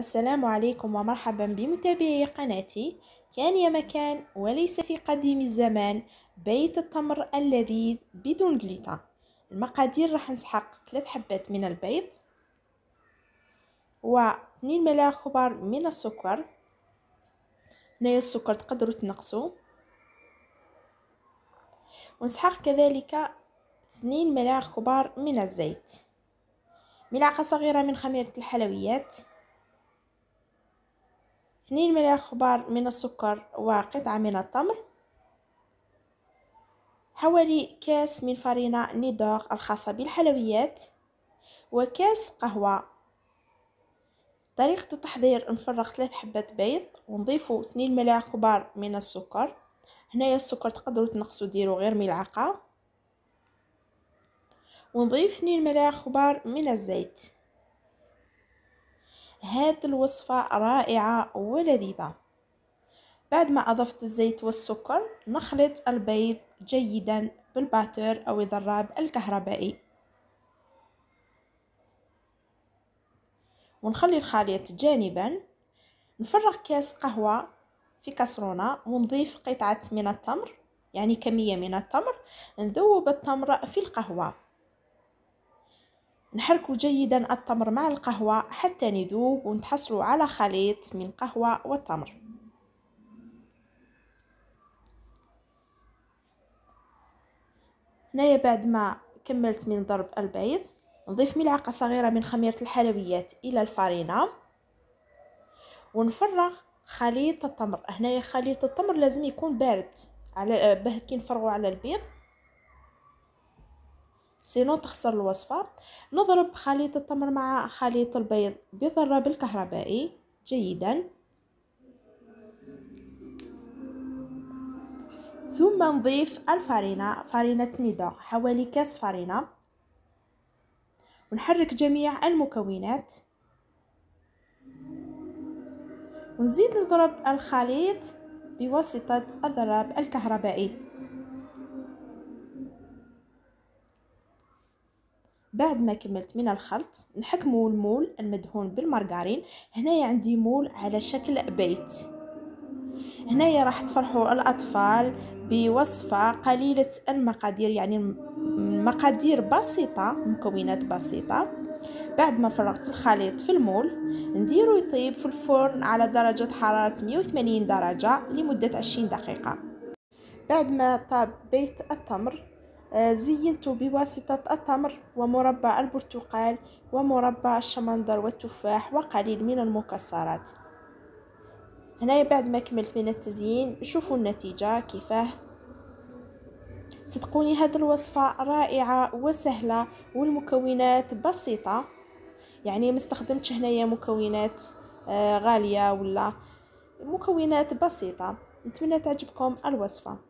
السلام عليكم ومرحبا بمتابعي قناتي كان يا مكان وليس في قديم الزمان بيت التمر اللذيذ بدون جليتان المقادير راح نسحق 3 حبات من البيض و 2 ملاعق كبار من السكر هنا السكر تقدروا تنقصوا ونسحق كذلك 2 ملاعق كبار من الزيت ملعقة صغيرة من خميرة الحلويات 2 ملاعق كبار من السكر وقطعة من التمر حوالي كاس من فرينة نيدور الخاصة بالحلويات وكاس قهوة طريقة التحضير نفرغ ثلاث حبات بيض ونضيفو 2 ملاعق كبار من السكر هنايا السكر تقدروا تنقصوا ديروا غير ملعقة ونضيف 2 ملاعق كبار من الزيت هاد الوصفة رائعة ولذيذة بعد ما أضفت الزيت والسكر نخلط البيض جيدا بالباتور أو الضراب الكهربائي ونخلي الخليط جانبا نفرغ كاس قهوة في كسرونة ونضيف قطعة من التمر يعني كمية من التمر نذوب التمر في القهوة نحركو جيدا التمر مع القهوة حتى نذوب ونتحصلوا على خليط من قهوة والتمر هنايا بعد ما كملت من ضرب البيض نضيف ملعقة صغيرة من خميرة الحلويات إلى الفارينة ونفرغ خليط التمر هنايا خليط التمر لازم يكون بارد على كي نفرغو على البيض سينو تخسر الوصفة نضرب خليط التمر مع خليط البيض بضرب الكهربائي جيدا ثم نضيف الفارينة فارينة نيدا حوالي كاس فارينة ونحرك جميع المكونات ونزيد نضرب الخليط بواسطة الضرب الكهربائي بعد ما كملت من الخلط نحكمو المول المدهون بالمارغرين هنايا عندي مول على شكل بيت هنايا راح تفرحوا الاطفال بوصفه قليله المقادير يعني مقادير بسيطه مكونات بسيطه بعد ما فرغت الخليط في المول نديرو يطيب في الفرن على درجة حرارة 180 درجة لمدة 20 دقيقة بعد ما طاب بيت التمر زينت بواسطة التمر ومربى البرتقال ومربى الشمندر والتفاح وقليل من المكسرات هنا بعد ما كملت من التزيين شوفوا النتيجة كيفاه صدقوني هذه الوصفة رائعة وسهلة والمكونات بسيطة يعني ما استخدمتش هنايا مكونات آه، غالية ولا مكونات بسيطة نتمنى تعجبكم الوصفة